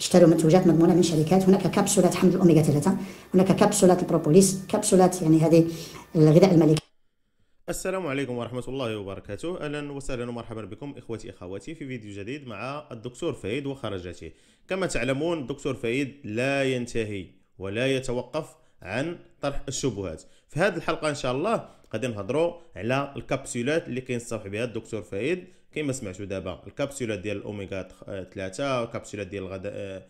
اشتروا منتوجات مضمونه من شركات هناك كبسولات حمض الاوميجا 3 هناك كبسولات البروبوليس كبسولات يعني هذه الغذاء الملكي السلام عليكم ورحمة الله وبركاته أهلا وسهلا ومرحبا بكم إخوتي أخواتي في فيديو جديد مع الدكتور فايد وخرجاته كما تعلمون الدكتور فايد لا ينتهي ولا يتوقف عن طرح الشبهات في هذه الحلقة إن شاء الله غادي نهضروا على الكبسولات اللي كينصح بها الدكتور فايد كما سمعتوا دابا الكبسوله ديال الاوميغا 3 آه، الكبسوله ديال الغداء آه،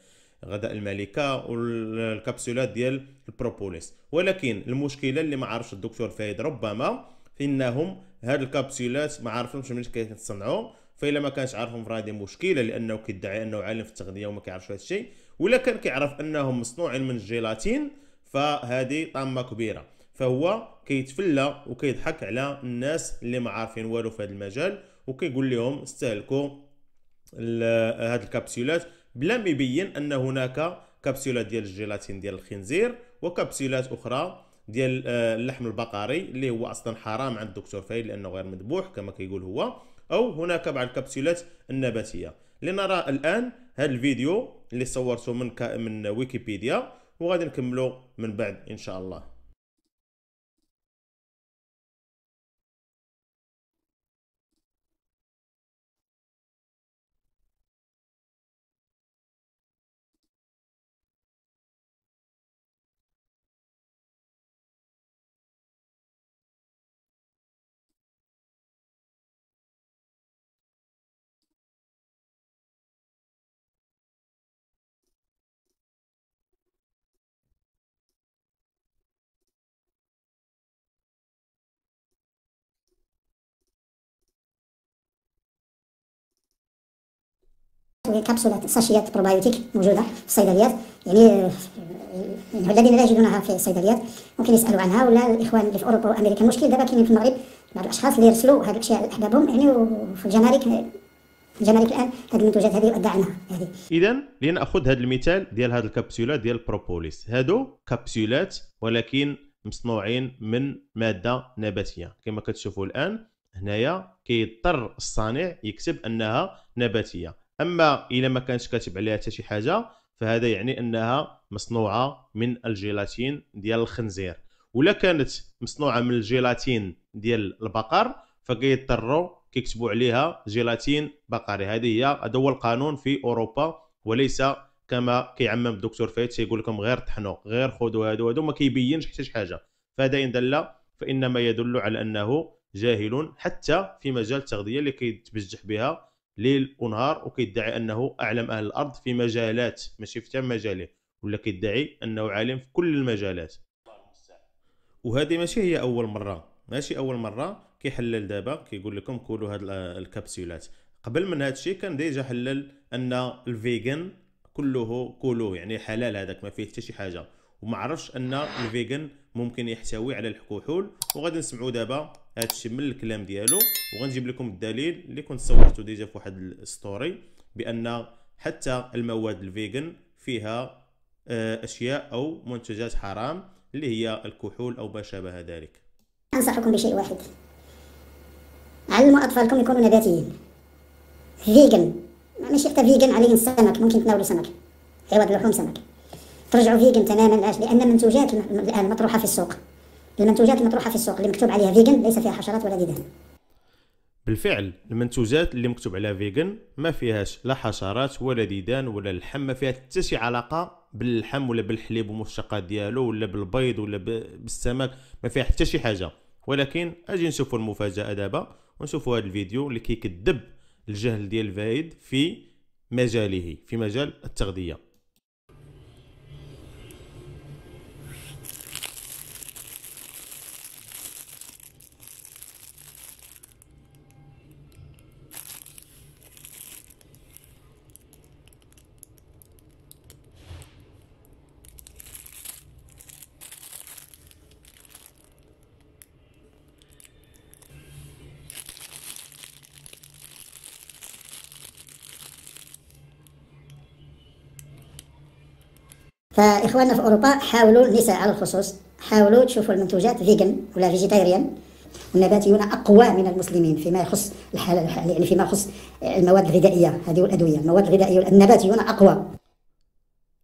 غداء الملكه والكبسولات ديال البروبوليس ولكن المشكله اللي ما عرفش الدكتور فايد ربما انهم هاد الكبسولات ما عرفهمش منين كيتصنعوا فإلا ما كانش عارفهم راه دي مشكله لانه كيدعي انه عالم في التغذيه وما كيعرفش هذا الشيء ولا كان كيعرف انهم مصنوعين من الجيلاتين فهذه طامه كبيره فهو كيتفلى وكيضحك على الناس اللي ما عارفين والو في هذا المجال وكيقول لهم استهلكوا هاد الكبسولات بلا ما يبين ان هناك كبسولات ديال الجيلاتين ديال الخنزير وكبسولات اخرى ديال آه، اللحم البقري اللي هو اصلا حرام عند الدكتور فايد لانه غير مذبوح كما كيقول هو او هناك بعض الكبسولات النباتيه لنرى الان هذا الفيديو اللي صورته من من ويكيبيديا وغادي نكملو من بعد ان شاء الله كبسولة ساشيات بروبايوتيك موجوده في الصيدليات يعني, يعني الذين لا يجدونها في الصيدليات ممكن يسالوا عنها ولا الاخوان اللي في اوروبا وامريكا المشكل دابا كاين في المغرب بعض الاشخاص اللي يرسلوا هذا الشيء على احبابهم يعني وفي الجمارك الجمارك الان هذه المنتوجات هذه يؤدى عنها هذه يعني اذا لناخذ هذا المثال ديال هذه الكبسولات ديال البروبوليس هادو كبسولات ولكن مصنوعين من ماده نباتيه كما كتشوفوا الان هنايا كيضطر الصانع يكتب انها نباتيه اما الى ما كانش كاتب عليها حتى شي حاجه فهذا يعني انها مصنوعه من الجيلاتين ديال الخنزير ولا كانت مصنوعه من الجيلاتين ديال البقر فكيضطروا كيكتبوا عليها جيلاتين بقري هذه هي هذا هو القانون في اوروبا وليس كما كيعمم الدكتور فايت تيقول لكم غير طحنوا غير خذوا هادو هادو ما كيبينش حتى شي حاجه فهذا ان دل فانما يدل على انه جاهل حتى في مجال التغذيه اللي كيتبجح بها ليل ونهار وكيدعي انه اعلم اهل الارض في مجالات ماشي في تام مجاله ولا كيدعي انه عالم في كل المجالات وهذه ماشي هي اول مره ماشي اول مره كيحلل دابا كيقول لكم كلوا هاد الكبسولات قبل من هذا الشيء كان ديجا حلل ان الفيجن كله كولوه يعني حلال هذاك ما فيه حتى شي حاجه وما عرفش ان الفيجن ممكن يحتوي على الكحول وغادي نسمعوا دابا هادشي من الكلام ديالو وغنجيب لكم الدليل اللي كنت صورته ديجا في واحد الستوري بان حتى المواد الفيجن فيها آه، اشياء او منتجات حرام اللي هي الكحول او ما شابه ذلك انصحكم بشيء واحد علموا اطفالكم يكونوا نباتيين فيجن ماشي حتى فيجن عليه السمك ممكن تناولوا سمك عوض لحوم سمك ترجعوا فيجن تماما لان المنتوجات المطروحه في السوق المنتوجات المطروحه في السوق اللي مكتوب عليها فيجن ليس فيها حشرات ولا ديدان بالفعل المنتوجات اللي مكتوب عليها فيجن ما فيهاش لا حشرات ولا ديدان ولا اللحم ما فيها حتى شي علاقه باللحم ولا بالحليب ومشتقات ديالو ولا بالبيض ولا بالسمك ما فيها حتى شي حاجه ولكن اجي نشوفوا المفاجاه دابا ونشوفوا هذا الفيديو اللي كيكذب الجهل ديال فايد في مجاله في مجال التغذيه فاخواننا في اوروبا حاولوا النساء على الخصوص حاولوا تشوفوا المنتوجات فيجن ولا فيجيتيريان النباتيون اقوى من المسلمين فيما يخص الحاله يعني فيما يخص المواد الغذائيه هذه والادويه المواد الغذائيه النباتيون اقوى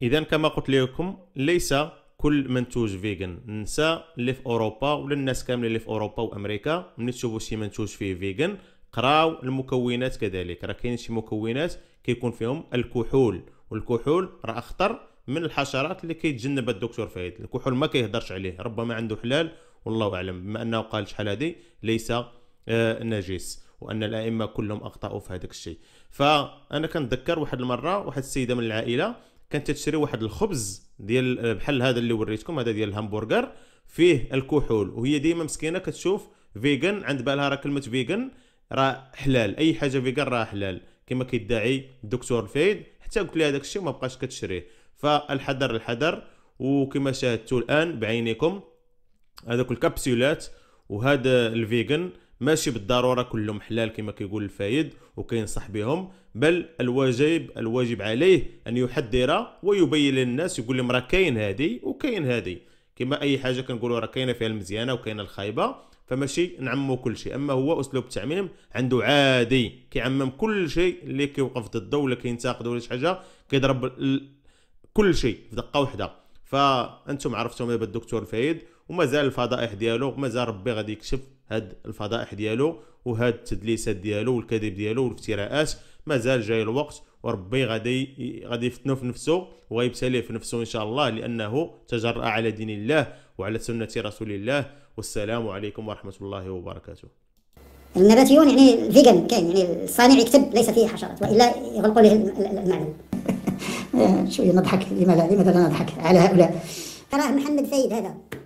اذا كما قلت لكم ليس كل منتوج فيجن النساء اللي في اوروبا ولا الناس كاملين اللي في اوروبا وامريكا ملي تشوفوا شي منتوج فيه فيجن قراو المكونات كذلك راه كاين شي مكونات كيكون فيهم الكحول والكحول راه اخطر من الحشرات اللي كيتجنبها الدكتور فهيد الكحول ما كيهضرش عليه ربما عنده حلال والله اعلم بما انه قال شحال هذه ليس آه، نجس وان الائمه كلهم اخطاوا في هذاك الشيء فانا كنتذكر واحد المره واحد السيده من العائله كانت تشري واحد الخبز ديال آه، بحال هذا اللي وريتكم هذا ديال الهامبرغر فيه الكحول وهي ديما مسكينه كتشوف فيجن عند بالها راه كلمه فيجن راه حلال اي حاجه فيجن راه حلال كما كيدعي الدكتور الفايد حتى قلت لها داك الشيء وما بقاش كتشريه فالحذر الحذر وكما شاهدتوا الان بعينيكم هذوك الكبسولات وهذا الفيجن ماشي بالضروره كلهم حلال كما كيقول الفايد وكينصح بهم بل الواجب الواجب عليه ان يحذر ويبين للناس يقول لهم راه كاين هذه وكاين هذه كما اي حاجه كنقولوا راه كاينه فيها المزيانه وكاينه الخايبه فماشي نعمو كل شيء اما هو اسلوب التعميم عنده عادي كيعمم كل شيء اللي كيوقف ضده ولا كينتقد ولا شي حاجه كيضرب كل شيء في دقه واحده فانتم عرفتوا دابا الدكتور فايد ومازال الفضائح ديالو مازال ربي غادي يكشف هاد الفضائح ديالو وهاد التدليسات ديالو والكذب ديالو والافتراءات مازال جاي الوقت وربي غادي غادي يفتنو في نفسه وغيبتليه في نفسه ان شاء الله لانه تجرأ على دين الله وعلى سنه رسول الله والسلام عليكم ورحمه الله وبركاته النباتيون يعني فيجن كاين يعني الصانع يكتب ليس فيه حشرات والا يغلقوا له المعلم شويه نضحك لما لماذا لا نضحك على هؤلاء تراه محمد سيد هذا